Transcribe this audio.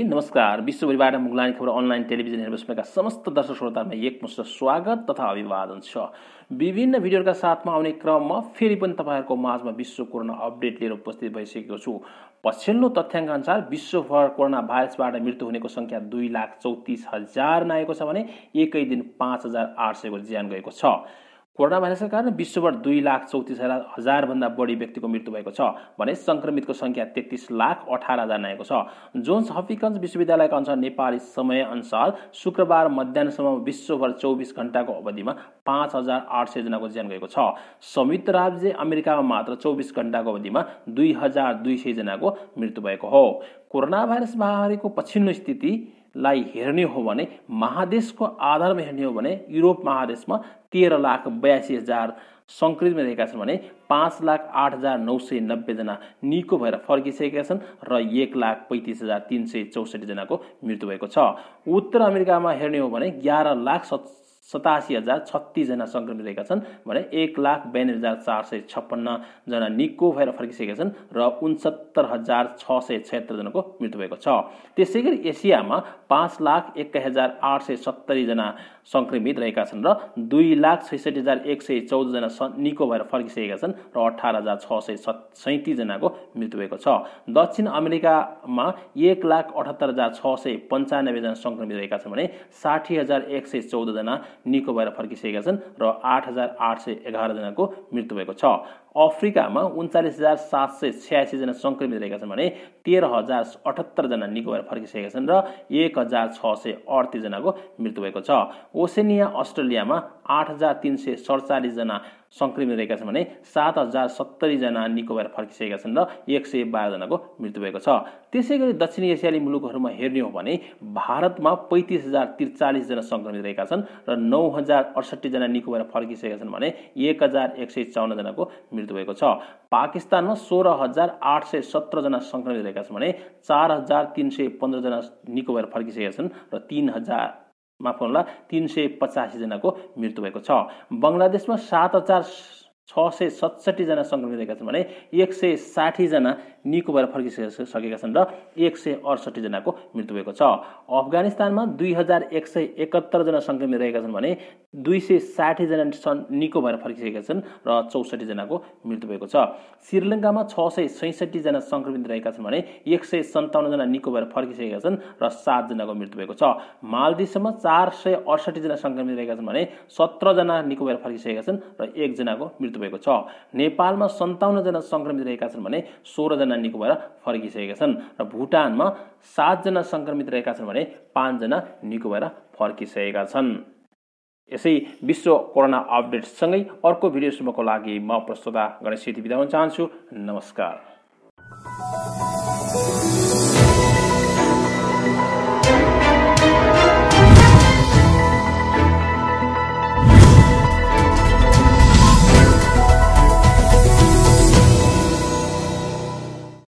TV नमस्कार विश्वभरिबाट मुगलानी खबर online television हेर्नु बस्नेका समस्त दर्शक श्रोतामा एकमुष्ट स्वागत तथा अभिवादन छ विभिन्न भिडियोहरूका साथमा आउने क्रममा फेरि पनि तपाईँहरूको माझमा विश्व कोरोना अपडेट लिएर उपस्थित भइसकेको छु पछिल्लो तथ्याङ्क अनुसार विश्वभर कोरोना भाइरसबाट मृत्यु हुनेको सङ्ख्या दुई लाख चौतिस हजार नआएको छ भने एकै दिन पाँच हजार आठ सयको ज्यान गएको छ कोरोना भाइरसका कारण विश्वभर दुई लाख चौतिस हजार हजारभन्दा बढी व्यक्तिको मृत्यु भएको छ भने सङ्क्रमितको सङ्ख्या तेत्तिस लाख अठार हजार आएको छ जोन्स हफिकन्स विश्वविद्यालयका अनुसार नेपाली समयअनुसार शुक्रबार मध्याहसम्म विश्वभर चौबिस घन्टाको अवधिमा पाँच हजार आठ सयजनाको ज्यान गएको छ संयुक्त राज्य अमेरिकामा मात्र चौबिस घन्टाको अवधिमा दुई हजार दुई सयजनाको मृत्यु भएको हो कोरोना भाइरस महामारीको पछिल्लो स्थिति लाई हेर्ने हो भने महादेशको आधारमा हेर्ने हो भने युरोप महादेशमा तेह्र लाख बयासी हजार सङ्क्रमितमा रहेका छन् भने पाँच लाख आठ हजार नौ सय नब्बेजना निको भएर फर्किसकेका छन् र एक लाख पैँतिस हजार तिन सय चौसठीजनाको मृत्यु भएको छ उत्तर अमेरिकामा हेर्ने हो भने ग्यार लाख सत् सतासी हजार छत्तिसजना सङ्क्रमित रहेका छन् भने एक लाख बयानब्बे हजार चार सय छप्पन्नजना निको भएर फर्किसकेका छन् र उन्सत्तर हजार छ सय छयत्तरजनाको मृत्यु भएको छ त्यसै गरी एसियामा पाँच लाख एक्काइस हजार आठ सय सत्तरीजना सङ्क्रमित रहेका छन् र दुई लाख छैसठी हजार एक सय चौधजना स निको भएर फर्किसकेका छन् र अठार हजार छ सय सैँतिसजनाको मृत्यु भएको छ दक्षिण अमेरिकामा एक लाख अठहत्तर हजार छ सय पन्चानब्बेजना सङ्क्रमित रहेका छन् भने साठी हजार एक सय चौधजना निको भएर फर्किसकेका छन् र आठ हजार आठ सय एघारजनाको मृत्यु भएको छ अफ्रिकामा उन्चालिस हजार सात सय छ्यासीजना सङ्क्रमित रहेका छन् भने तेह्र हजार अठहत्तरजना निको भएर फर्किसकेका छन् र एक हजार छ सय अडतिसजनाको मृत्यु भएको छ ओसेनिया अस्ट्रेलियामा आठ हजार तिन सय सडचालिसजना सङ्क्रमित रहेका छन् भने सात हजार सत्तरीजना निको भएर फर्किसकेका छन् र एक सय बाह्रजनाको मृत्यु भएको छ त्यसै गरी दक्षिण एसियाली मुलुकहरूमा हेर्ने हो भने भारतमा पैँतिस हजार त्रिचालिसजना सङ्क्रमित रहेका छन् र नौ हजार अडसट्ठीजना निको भएर फर्किसकेका छन् भने एक हजार एक सय चौन्नजनाको मृत्यु भएको छ पाकिस्तानमा सोह्र हजार आठ सय सत्रजना सङ्क्रमित रहेका छन् भने चार हजार तिन सय पन्ध्रजना निको भएर फर्किसकेका छन् र तिन हजार माफ होला तिन सय पचासीजनाको मृत्यु भएको छ बङ्गलादेशमा सात हजार छ सय सत्सठीजना सङ्क्रमित रहेका छन् भने एक सय साठीजना निको भएर फर्किसकेका छन् र एक सय अडसट्ठीजनाको मृत्यु भएको छ अफगानिस्तानमा दुई हजार एक सय एकहत्तरजना सङ्क्रमित रहेका छन् भने दुई सय साठीजना सन् निको भएर फर्किसकेका छन् र चौसठीजनाको मृत्यु भएको छ श्रीलङ्कामा छ सय सैँसठीजना सङ्क्रमित रहेका छन् भने एक सय सन्ताउन्नजना निको भएर फर्किसकेका छन् र सातजनाको मृत्यु भएको छ मालदिवसम्म चार सय अडसठीजना सङ्क्रमित रहेका छन् भने सत्रजना निको भएर फर्किसकेका छन् र एकजनाको मृत्यु भएको छ नेपालमा सन्ताउन्नजना सङ्क्रमित रहेका छन् भने सोह्रजना निको भएर फर्किसकेका छन् र भुटानमा सातजना सङ्क्रमित रहेका छन् भने पाँचजना निको भएर फर्किसकेका छन् यसै विश्व कोरोना अपडेटसँगै अर्को भिडियो सुन्नको लागि म प्रस्तुता गणेश सेती बिदा चाहन्छु नमस्कार